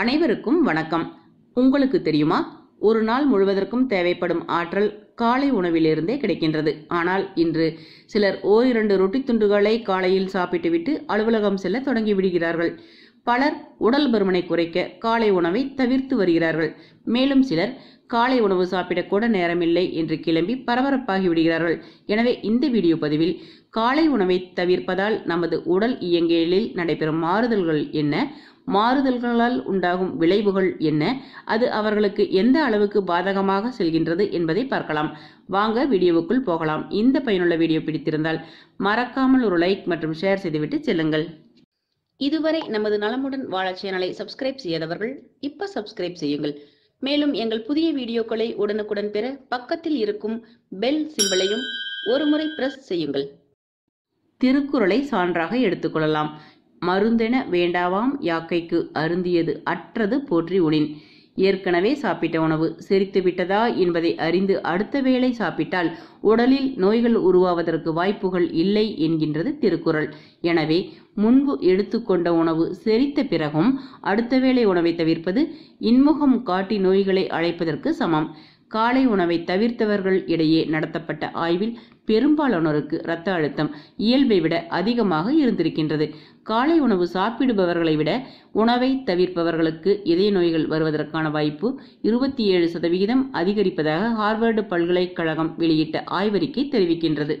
அனைவருக்கும் வணக்கம் உங்களுக்கு தெரியுமா ஒரு நாள் முழுவதற்கும் தேவைப்படும் ஆற்றல் காலை உணவிலிருந்தே கிடைக்கின்றது ஆனால் இன்று சிலர் ஓரிரண்டு ரொட்டி துண்டுகளை காலையில் சாப்பிட்டுவிட்டு அலுவலகம் செல்ல தொடங்கி விடுகிறார்கள் பலர் உடல் பருமனை குறைக்க காலை உணவை தவிர்த்து வருகிறார்கள் மேலும் சிலர் காலை உணவு கூட நேரமில்லை என்று கிளம்பி பரபரப்பாகி விடுகிறார்கள் எனவே இந்த வீடியோ பதிவில் காலை உணவை தவிர்ப்பதால் நமது உடல் இயங்கியலில் நடைபெறும் மாறுதல்கள் என்ன மாறுதல்களால் உண்டாகும் விளைவுகள் என்ன அது அவர்களுக்கு எந்த அளவுக்கு பாதகமாக செல்கின்றது என்பதை பார்க்கலாம் வாங்க வீடியோவுக்குள் போகலாம் இந்த பயனுள்ள வீடியோ பிடித்திருந்தால் மறக்காமல் ஒரு லைக் மற்றும் ஷேர் செய்துவிட்டு செல்லுங்கள் இதுவரை நமது நலமுடன் வாழ சேனலை சப்ஸ்கிரைப் செய்யாதவர்கள் இப்ப சப்ஸ்கிரைப் செய்யுங்கள் மேலும் எங்கள் புதிய வீடியோக்களை உடனுக்குடன் பெற பக்கத்தில் இருக்கும் பெல் சிம்பிளையும் ஒருமுறை பிரஸ் செய்யுங்கள் திருக்குறளை சான்றாக எடுத்துக்கொள்ளலாம் மருந்தென வேண்டாவாம் யாக்கைக்கு அருந்தியது அற்றது போற்றி உனின் ஏற்கனவே சாப்பிட்ட உணவு செரித்து விட்டதா என்பதை அறிந்து அடுத்த வேளை சாப்பிட்டால் உடலில் நோய்கள் உருவாவதற்கு வாய்ப்புகள் இல்லை என்கின்றது திருக்குறள் எனவே முன்பு எடுத்துக்கொண்ட உணவு செரித்த பிறகும் அடுத்த வேளை உணவை தவிர்ப்பது இன்முகம் காட்டி நோய்களை அழைப்பதற்கு சமம் காலை உணவை தவிர்த்தவர்கள் இடையே நடத்தப்பட்ட ஆய்வில் பெரும்பாலானோருக்கு இரத்த அழுத்தம் இயல்பை விட அதிகமாக இருந்திருக்கின்றது காலை உணவு சாப்பிடுபவர்களை விட உணவை தவிர்ப்பவர்களுக்கு இதய நோய்கள் வருவதற்கான வாய்ப்பு இருபத்தி ஏழு சதவிகிதம் அதிகரிப்பதாக ஹார்வர்டு பல்கலைக்கழகம் வெளியிட்ட ஆய்வறிக்கை தெரிவிக்கின்றது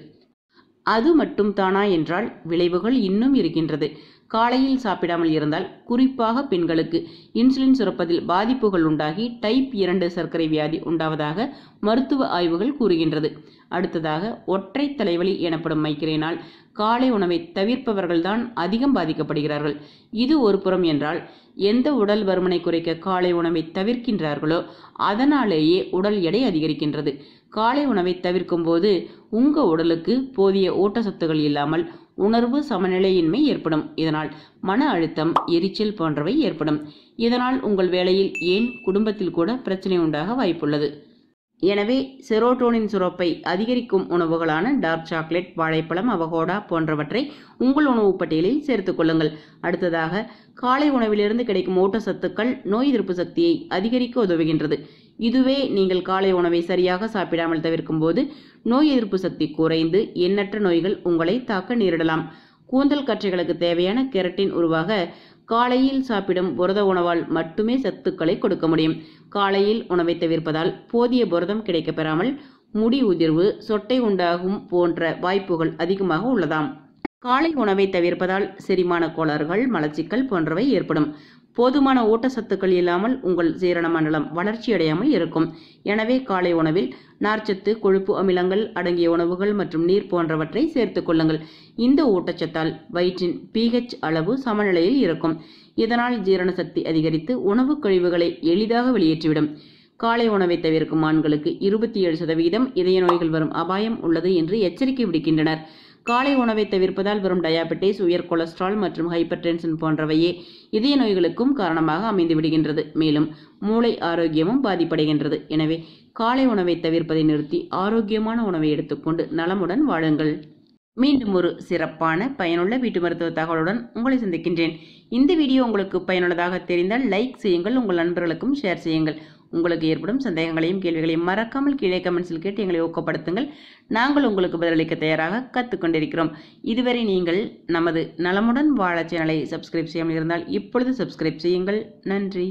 அது மட்டும் தானா என்றால் விளைவுகள் இன்னும் இருக்கின்றது காலையில் சாப்பிடாமல் இருந்தால் குறிப்பாக பெண்களுக்கு இன்சுலின் சுரப்பதில் பாதிப்புகள் உண்டாகி டைப் இரண்டு சர்க்கரை வியாதி உண்டாவதாக மருத்துவ ஆய்வுகள் கூறுகின்றது அடுத்ததாக ஒற்றை தலைவலி எனப்படும் மைக்ரேனால் காலை உணவை தவிர்ப்பவர்கள்தான் அதிகம் பாதிக்கப்படுகிறார்கள் இது ஒரு புறம் என்றால் எந்த உடல் வருமனை குறைக்க காலை உணவை தவிர்க்கின்றார்களோ அதனாலேயே உடல் எடை அதிகரிக்கின்றது காலை உணவை தவிர்க்கும் போது உங்க உடலுக்கு போதிய ஊட்டச்சத்துகள் இல்லாமல் உணர்வு சமநிலையின்மை ஏற்படும் இதனால் மன அழுத்தம் எரிச்சல் போன்றவை ஏற்படும் இதனால் உங்கள் வேலையில் ஏன் குடும்பத்தில் கூட பிரச்சனை உண்டாக வாய்ப்புள்ளது எனவே செரோட்டோனின் சுரப்பை அதிகரிக்கும் உணவுகளான டார்க் சாக்லேட் வாழைப்பழம் அவகோடா போன்றவற்றை உங்கள் உணவு பட்டியலில் சேர்த்துக் கொள்ளுங்கள் அடுத்ததாக காலை உணவிலிருந்து கிடைக்கும் ஊட்டச்சத்துக்கள் நோய் எதிர்ப்பு சக்தியை அதிகரிக்க உதவுகின்றது இதுவே நீங்கள் காலை உணவை சரியாக சாப்பிடாமல் தவிர்க்கும் போது நோய் எதிர்ப்பு சக்தி குறைந்து எண்ணற்ற நோய்கள் உங்களை தாக்க நேரிடலாம் கூந்தல் கற்றைகளுக்கு தேவையான கெரட்டின் உருவாக காலையில் சாப்பிடும் புரத உணவால் மட்டுமே சத்துக்களை கொடுக்க முடியும் காலையில் உணவை தவிர்ப்பதால் போதிய புரதம் கிடைக்கப்பெறாமல் முடி உதிர்வு சொட்டை உண்டாகும் போன்ற வாய்ப்புகள் அதிகமாக உள்ளதாம் காலை உணவை தவிர்ப்பதால் செரிமான கோளாறுகள் மலச்சிக்கல் போன்றவை ஏற்படும் போதுமான ஊட்டச்சத்துக்கள் இல்லாமல் உங்கள் சீரண மண்டலம் வளர்ச்சியடையாமல் இருக்கும் எனவே காலை உணவில் நார்ச்சத்து கொழுப்பு அமிலங்கள் அடங்கிய உணவுகள் மற்றும் நீர் போன்றவற்றை சேர்த்துக் கொள்ளுங்கள் இந்த ஊட்டச்சத்தால் வயிற்றின் பிஹெச் அளவு சமநிலையில் இருக்கும் இதனால் ஜீரண சக்தி அதிகரித்து உணவு கழிவுகளை எளிதாக வெளியேற்றிவிடும் காலை உணவை தவிர்க்கும் ஆண்களுக்கு இருபத்தி ஏழு சதவீதம் இதய நோய்கள் வரும் அபாயம் உள்ளது என்று எச்சரிக்கை விடுக்கின்றனர் காலை உணவை தவிர்ப்பதால் வரும் டயாபெட்டிஸ் உயர் கொலஸ்ட்ரால் மற்றும் ஹைப்பர் டென்ஷன் போன்றவையே இதய நோய்களுக்கும் காரணமாக அமைந்து விடுகின்றது மேலும் மூளை ஆரோக்கியமும் பாதிப்படைகின்றது எனவே காலை உணவை தவிர்ப்பதை நிறுத்தி ஆரோக்கியமான உணவை எடுத்துக்கொண்டு நலமுடன் வாழுங்கள் மீண்டும் ஒரு சிறப்பான பயனுள்ள வீட்டு மருத்துவ தகவலுடன் உங்களை சந்திக்கின்றேன் இந்த வீடியோ உங்களுக்கு பயனுள்ளதாக தெரிந்தால் லைக் செய்யுங்கள் உங்கள் நண்பர்களுக்கும் ஷேர் செய்யுங்கள் உங்களுக்கு ஏற்படும் சந்தேகங்களையும் கேள்விகளையும் மறக்காமல் கீழே கமெண்ட்ஸில் கேட்டு எங்களை ஊக்கப்படுத்துங்கள் நாங்கள் உங்களுக்கு பதிலளிக்க தயாராக கற்றுக்கொண்டிருக்கிறோம் இதுவரை நீங்கள் நமது நலமுடன் வாழ சேனலை சப்ஸ்கிரைப் செய்யாமல் இருந்தால் இப்பொழுது சப்ஸ்கிரைப் செய்யுங்கள் நன்றி